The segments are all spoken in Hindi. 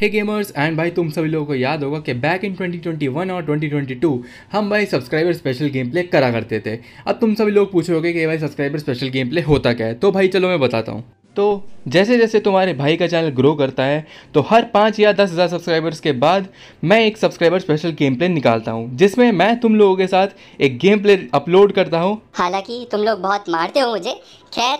हे गेमर्स एंड भाई तुम सभी लोगों को याद होगा कि बैक इन 2021 और 2022 हम भाई सब्सक्राइबर स्पेशल गेम प्ले करा करते थे अब तुम सभी लोग पूछोगे कि भाई सब्सक्राइबर स्पेशल गेम प्ले होता क्या है तो भाई चलो मैं बताता हूँ तो जैसे जैसे तुम्हारे भाई का चैनल ग्रो करता है तो हर पाँच या दस हज़ार सब्सक्राइबर्स के बाद मैं एक सब्सक्राइबर स्पेशल गेम प्ले निकालता हूँ जिसमें मैं तुम लोगों के साथ एक गेम प्ले अपलोड करता हूँ हालांकि तुम लोग बहुत मारते हो मुझे खैर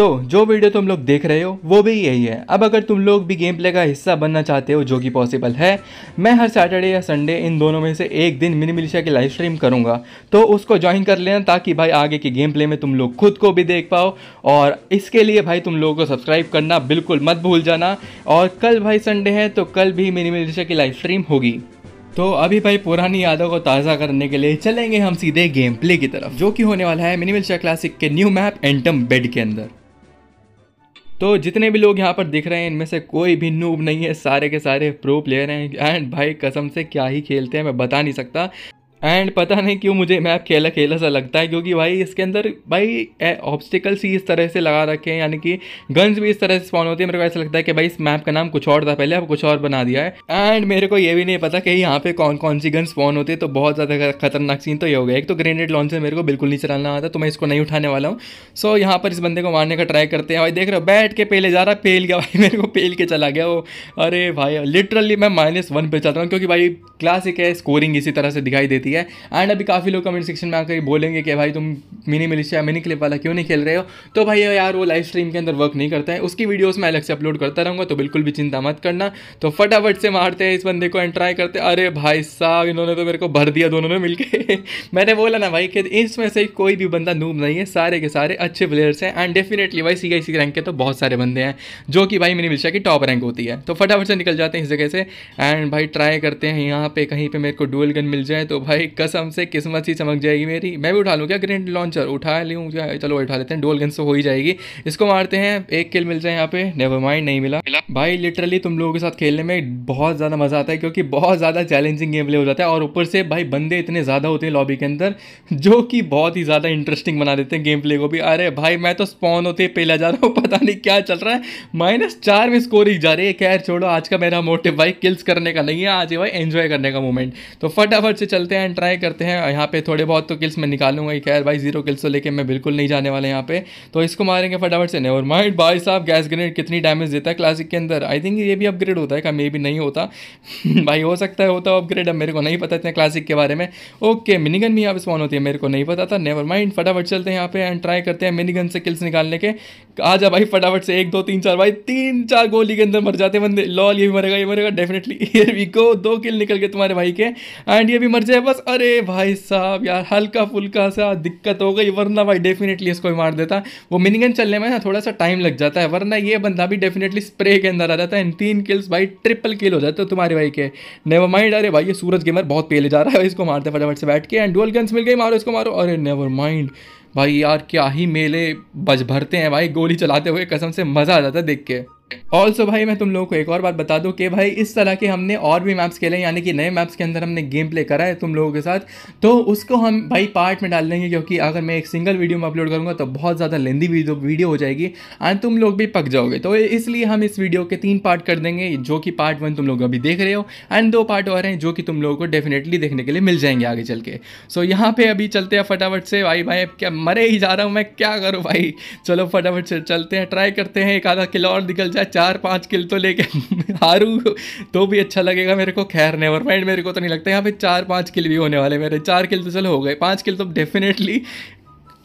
तो जो वीडियो तुम लोग देख रहे हो वो भी यही है अब अगर तुम लोग भी गेम प्ले का हिस्सा बनना चाहते हो जो कि पॉसिबल है मैं हर सैटरडे या संडे इन दोनों में से एक दिन मिनी मिलिशिया की लाइव स्ट्रीम करूँगा तो उसको ज्वाइन कर लेना ताकि भाई आगे की गेम प्ले में तुम लोग खुद को भी देख पाओ और इसके लिए भाई तुम लोगों को सब्सक्राइब करना बिल्कुल मत भूल जाना और कल भाई संडे है तो कल भी मिनी मिलिशिया की लाइव स्ट्रीम होगी तो अभी भाई पुरानी यादों को ताज़ा करने के लिए चलेंगे हम सीधे गेम प्ले की तरफ जो कि होने वाला है मिनिमल शाह क्लासिक के न्यू मैप एंटम बेड के अंदर तो जितने भी लोग यहाँ पर दिख रहे हैं इनमें से कोई भी नूब नहीं है सारे के सारे प्रो प्लेयर हैं एंड भाई कसम से क्या ही खेलते हैं मैं बता नहीं सकता एंड पता नहीं क्यों मुझे मैप खेला खेला सा लगता है क्योंकि भाई इसके अंदर भाई ऑब्स्टिकल्स ही इस तरह से लगा रखे हैं यानी कि गन्स भी इस तरह से स्पॉन होती है मेरे को ऐसा लगता है कि भाई इस मैप का नाम कुछ और था पहले अब कुछ और बना दिया है एंड मेरे को ये भी नहीं पता कि यहाँ पे कौन कौन सी गन स्पॉन होती है तो बहुत ज़्यादा खतरनाक सीन तो ये हो गया एक तो ग्रेनेड लॉन्च मेरे को बिल्कुल नहीं चलाना आता तो मैं इसको नहीं उठाने वाला हूँ सो यहाँ पर इस बंदे को मारने का ट्राई करते हैं भाई देख रहे हो बैठ के पहले जा रहा पेल गया भाई मेरे को पेल के चला गया वो अरे भाई लिटरली मैं माइनस वन पे चल रहा हूँ क्योंकि भाई क्लासिक है स्कोरिंग इसी तरह से दिखाई देती जाती है एंड अभी काफ़ी लोग कमेंट सेक्शन में आकर बोलेंगे कि भाई तुम मिनी मिलिशिया मिनी क्लिप वाला क्यों नहीं खेल रहे हो तो भाई यार वो लाइव स्ट्रीम के अंदर वर्क नहीं करता है उसकी वीडियोस मैं अलग से अपलोड करता रहूँगा तो बिल्कुल भी चिंता मत करना तो फटाफट से मारते हैं इस बंदे को एंड ट्राई करते अरे भाई साहब इन्होंने तो मेरे को भर दिया दोनों ने मिलके मैंने बोला ना भाई कि इसमें से कोई भी बंदा नूब नहीं है सारे के सारे अच्छे प्लेयर्स हैं एंड डेफिनेटली भाई सी आई रैंक के तो बहुत सारे बंदे हैं जो कि भाई मिनी मिलिशिया की टॉप रैंक होती है तो फटाफट से निकल जाते हैं इस जगह से एंड भाई ट्राई करते हैं यहाँ पे कहीं पे मेरे को डुअल गन मिल जाए तो भाई भाई कसम से किस्मत ही चमक जाएगी मेरी मैं भी उठा लूँ क्या ग्रेनेड लॉन्चर उठा लूँ क्या चलो उठा लेते हैं डोल गन से तो हो ही जाएगी इसको मारते हैं एक किल मिल जाए यहाँ पे नेवर माइंड नहीं मिला भाई लिटरली तुम लोगों के साथ खेलने में बहुत ज़्यादा मज़ा आता है क्योंकि बहुत ज़्यादा चैलेंजिंग गेम प्ले हो जाता है और ऊपर से भाई बंदे इतने ज़्यादा होते हैं लॉबी के अंदर जो कि बहुत ही ज़्यादा इंटरेस्टिंग बना देते हैं गेम प्ले को भी अरे भाई मैं तो स्पॉन होते पहला जा रहा हूँ पता नहीं क्या चल रहा है माइनस चार में स्कोरिंग जा रही है खैर छोड़ो आज का मेरा मोटिव भाई किल्स करने का नहीं है आज भाई एंजॉय करने का मोमेंट तो फटाफट से चलते हैं एंड ट्राई करते हैं यहाँ पे थोड़े बहुत तो किल्स मैं निकालूंगा ही खैर भाई जीरो किल्स तो लेके मैं बिल्कुल नहीं जाने वाला यहाँ पे तो इसको मारेंगे फटाफट से नेवर माइंड भाई साहब गैस ग्रेनेड कितनी डैमेज देता है क्लासिक के अंदर आई थिंक ये भी अपग्रेड होता है क्या मे भी नहीं होता भाई हो सकता है होता अपग्रेड अब मेरे को नहीं पता इतना क्लासिक के बारे में ओके मिनीगन भी यहाँ पे स्पॉन होती है मेरे को नहीं पता था नेवर माइंड फटाफट चलते हैं यहाँ पे एंड ट्राई करते हैं मिनीगन से किल्स निकालने के आ जा भाई फटाफट से एक दो तीन चार भाई तीन चार गोली के अंदर मर जाते बंदे लॉल ये भी मरेगा ये मरेगा डेफिनेटली ये भी को दो किल निकल गए तुम्हारे भाई के एंड ये भी मर जाए बस अरे भाई साहब यार हल्का फुल्का सा दिक्कत हो गई वरना भाई डेफिनेटली इसको मार देता वो मिनिगन चलने में ना थोड़ा सा टाइम लग जाता है वरना ये बंदा भी डेफिनेटली स्प्रे के अंदर आ जाता है तीन किल्स भाई ट्रिपल किल हो जाते तुम्हारे भाई के नेवर माइंड अरे भाई ये सूरज गेमर बहुत पहले जा रहा है इसको मारते फटाफट से बैठ के एंड डुअल गन्स मिल गई मारो इसको मारो अरे नेवर माइंड भाई यार क्या ही मेले बज भरते हैं भाई गोली चलाते हुए कसम से मज़ा आ जाता है देख के ऑल्सो भाई मैं तुम लोगों को एक और बात बता दूं कि भाई इस तरह के हमने और भी मैप्स खेले यानी कि नए मैप्स के अंदर हमने गेम प्ले करा है तुम लोगों के साथ तो उसको हम भाई पार्ट में डाल देंगे क्योंकि अगर मैं एक सिंगल वीडियो में अपलोड करूंगा तो बहुत ज़्यादा लेंदी वीडियो वीडियो हो जाएगी एंड तुम लोग भी पक जाओगे तो इसलिए हम इस वीडियो के तीन पार्ट कर देंगे जो कि पार्ट वन तुम लोग अभी देख रहे हो एंड दो पार्ट और हैं जो कि तुम लोगों को डेफिनेटली देखने के लिए मिल जाएंगे आगे चल के सो यहाँ पर अभी चलते हैं फटाफट से भाई भाई क्या मरे ही जा रहा हूँ मैं क्या करूँ भाई चलो फटाफट से चलते हैं ट्राई करते हैं एक आधा किलो और निकल जाए ऐसा चार पाँच किल तो लेके हारू तो भी अच्छा लगेगा मेरे को खैर नेवर माइंड मेरे को तो नहीं लगता यहाँ पे चार पाँच किल भी होने वाले मेरे चार किल तो चलो हो गए पाँच किल तो डेफिनेटली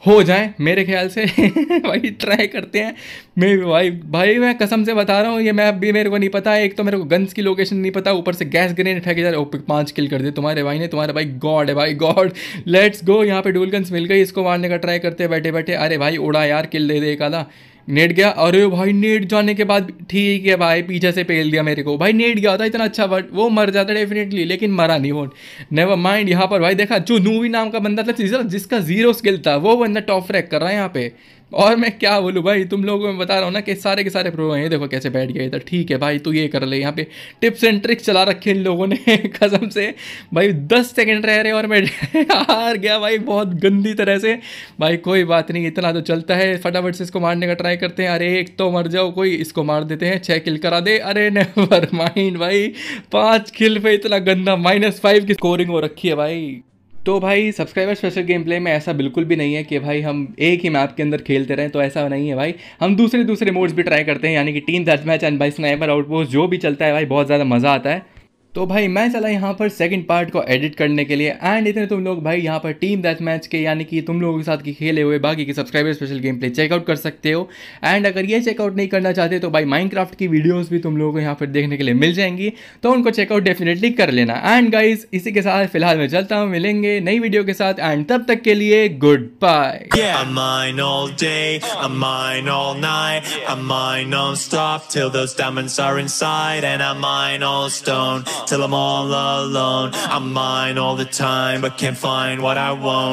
हो जाए मेरे ख्याल से भाई ट्राई करते हैं मे भाई भाई मैं कसम से बता रहा हूँ ये मैप भी मेरे को नहीं पता एक तो मेरे को गन्स की लोकेशन नहीं पता ऊपर से गैस ग्रेनेड फेंके जा रहे हो पाँच किल कर दे तुम्हारे भाई ने तुम्हारे भाई गॉड है भाई गॉड लेट्स गो यहाँ पे डूल गन्स मिल गई इसको मारने का ट्राई करते बैठे बैठे अरे भाई उड़ा यार किल दे दे एक आधा नेट गया अरे भाई नेट जाने के बाद ठीक है भाई पीछे से पेल दिया मेरे को भाई नेट गया होता इतना अच्छा वर्ड वो मर जाता डेफिनेटली लेकिन मरा नहीं वो नेवर माइंड यहाँ पर भाई देखा जो नूवी नाम का बंदा था जिसका जीरो स्किल था वो बंदा टॉप रैक कर रहा है यहाँ पे और मैं क्या बोलूँ भाई तुम लोगों को बता रहा हूँ ना कि सारे के सारे प्रो हैं देखो कैसे बैठ गए इधर ठीक है भाई तू ये कर ले यहाँ पे टिप्स एंड ट्रिक्स चला रखे इन लोगों ने कसम से भाई दस सेकंड रह रहे और मैं हार गया भाई बहुत गंदी तरह से भाई कोई बात नहीं इतना तो चलता है फटाफट से इसको मारने का ट्राई करते हैं अरे एक तो मर जाओ कोई इसको मार देते हैं छः किल करा दे अरे नेवर माइंड भाई पाँच किल पर इतना गंदा माइनस फाइव की स्कोरिंग हो रखी है भाई तो भाई सब्सक्राइबर स्पेशल गेम प्ले में ऐसा बिल्कुल भी नहीं है कि भाई हम एक ही मैप के अंदर खेलते रहें तो ऐसा नहीं है भाई हम दूसरे दूसरे मोड्स भी ट्राई करते हैं यानी कि टीम दर्ज मैच एंड भाई स्नाइपर आउटपोस्ट जो भी चलता है भाई बहुत ज़्यादा मज़ा आता है तो भाई मैं चला यहाँ पर सेकंड पार्ट को एडिट करने के लिए एंड इतने तुम लोग भाई यहाँ पर टीम दैच मैच के यानी कि तुम लोगों के साथ की खेले हुए बाकी के subscriber special game play check out कर सकते हो एंड अगर ये चेकआउट नहीं करना चाहते तो भाई माइनक्राफ्ट की वीडियोस भी तुम लोगों को यहाँ पर देखने के लिए मिल जाएंगी तो उनको चेकआउट डेफिनेटली कर लेना एंड गाइज इसी के साथ फिलहाल मैं चलता हूँ मिलेंगे नई वीडियो के साथ एंड तब तक के लिए goodbye till I'm all alone. I'm mine all the time, but can't find what I want.